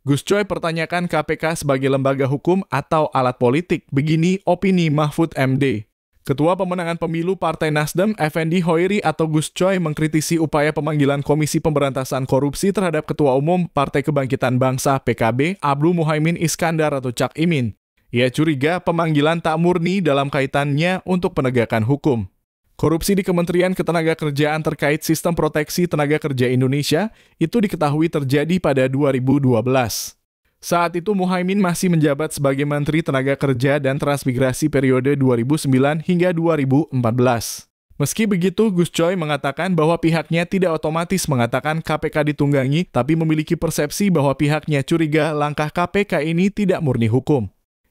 Gus Coy pertanyakan KPK sebagai lembaga hukum atau alat politik. Begini opini Mahfud MD. Ketua Pemenangan Pemilu Partai Nasdem, Effendi Hoiri atau Gus Coy mengkritisi upaya pemanggilan Komisi Pemberantasan Korupsi terhadap Ketua Umum Partai Kebangkitan Bangsa PKB, Abdul Muhaimin Iskandar atau Cak Imin. Ia curiga pemanggilan tak murni dalam kaitannya untuk penegakan hukum. Korupsi di Kementerian Ketenagakerjaan terkait sistem proteksi tenaga kerja Indonesia itu diketahui terjadi pada 2012. Saat itu Muhaimin masih menjabat sebagai Menteri Tenaga Kerja dan Transmigrasi periode 2009 hingga 2014. Meski begitu, Gus Coy mengatakan bahwa pihaknya tidak otomatis mengatakan KPK ditunggangi, tapi memiliki persepsi bahwa pihaknya curiga langkah KPK ini tidak murni hukum.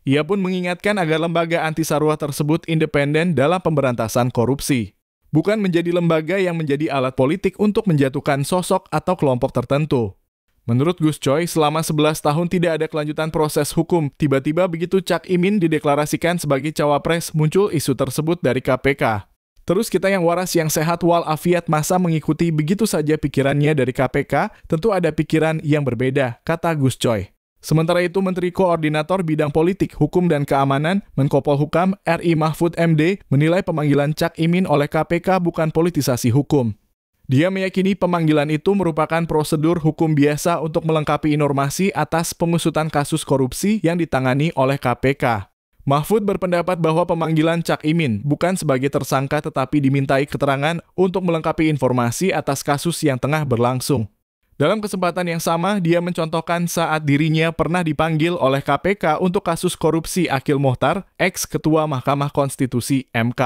Ia pun mengingatkan agar lembaga anti sarua tersebut independen dalam pemberantasan korupsi, bukan menjadi lembaga yang menjadi alat politik untuk menjatuhkan sosok atau kelompok tertentu. Menurut Gus Coy, selama 11 tahun tidak ada kelanjutan proses hukum. Tiba-tiba begitu Cak Imin dideklarasikan sebagai cawapres, muncul isu tersebut dari KPK. Terus kita yang waras yang sehat walafiat masa mengikuti begitu saja pikirannya dari KPK, tentu ada pikiran yang berbeda, kata Gus Coy. Sementara itu, Menteri Koordinator Bidang Politik, Hukum dan Keamanan, Menkopol Hukam RI Mahfud MD menilai pemanggilan Cak Imin oleh KPK bukan politisasi hukum. Dia meyakini pemanggilan itu merupakan prosedur hukum biasa untuk melengkapi informasi atas pengusutan kasus korupsi yang ditangani oleh KPK. Mahfud berpendapat bahwa pemanggilan Cak Imin bukan sebagai tersangka tetapi dimintai keterangan untuk melengkapi informasi atas kasus yang tengah berlangsung. Dalam kesempatan yang sama, dia mencontohkan saat dirinya pernah dipanggil oleh KPK untuk kasus korupsi Akil Mohtar, ex-ketua Mahkamah Konstitusi MK.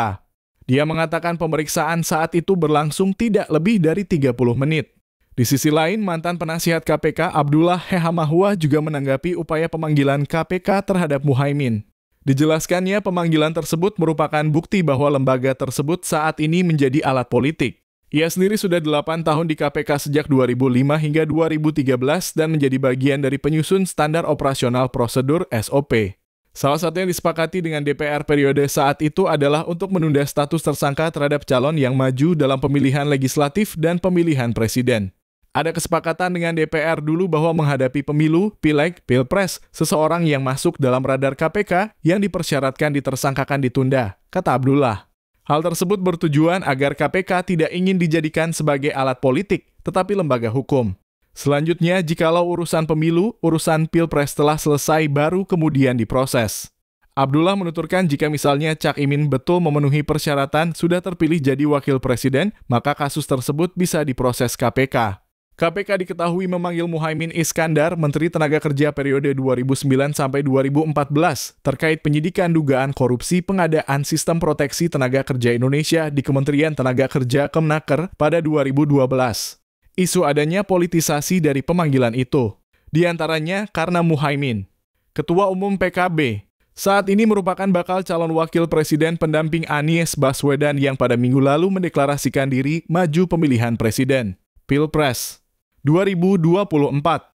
Dia mengatakan pemeriksaan saat itu berlangsung tidak lebih dari 30 menit. Di sisi lain, mantan penasihat KPK Abdullah Hehamahua juga menanggapi upaya pemanggilan KPK terhadap Muhaimin. Dijelaskannya pemanggilan tersebut merupakan bukti bahwa lembaga tersebut saat ini menjadi alat politik. Ia sendiri sudah 8 tahun di KPK sejak 2005 hingga 2013 dan menjadi bagian dari penyusun standar operasional prosedur SOP. Salah satu yang disepakati dengan DPR periode saat itu adalah untuk menunda status tersangka terhadap calon yang maju dalam pemilihan legislatif dan pemilihan presiden. Ada kesepakatan dengan DPR dulu bahwa menghadapi pemilu, pileg, pilpres, seseorang yang masuk dalam radar KPK yang dipersyaratkan ditersangkakan ditunda, kata Abdullah. Hal tersebut bertujuan agar KPK tidak ingin dijadikan sebagai alat politik, tetapi lembaga hukum. Selanjutnya, jikalau urusan pemilu, urusan pilpres telah selesai baru kemudian diproses. Abdullah menuturkan jika misalnya Cak Imin betul memenuhi persyaratan sudah terpilih jadi wakil presiden, maka kasus tersebut bisa diproses KPK. KPK diketahui memanggil Muhaimin Iskandar, Menteri Tenaga Kerja periode 2009 sampai 2014 terkait penyidikan dugaan korupsi pengadaan sistem proteksi tenaga kerja Indonesia di Kementerian Tenaga Kerja Kemnaker pada 2012. Isu adanya politisasi dari pemanggilan itu, di antaranya karena Muhaimin, Ketua Umum PKB, saat ini merupakan bakal calon wakil presiden pendamping Anies Baswedan yang pada minggu lalu mendeklarasikan diri maju pemilihan presiden. Pilpres 2024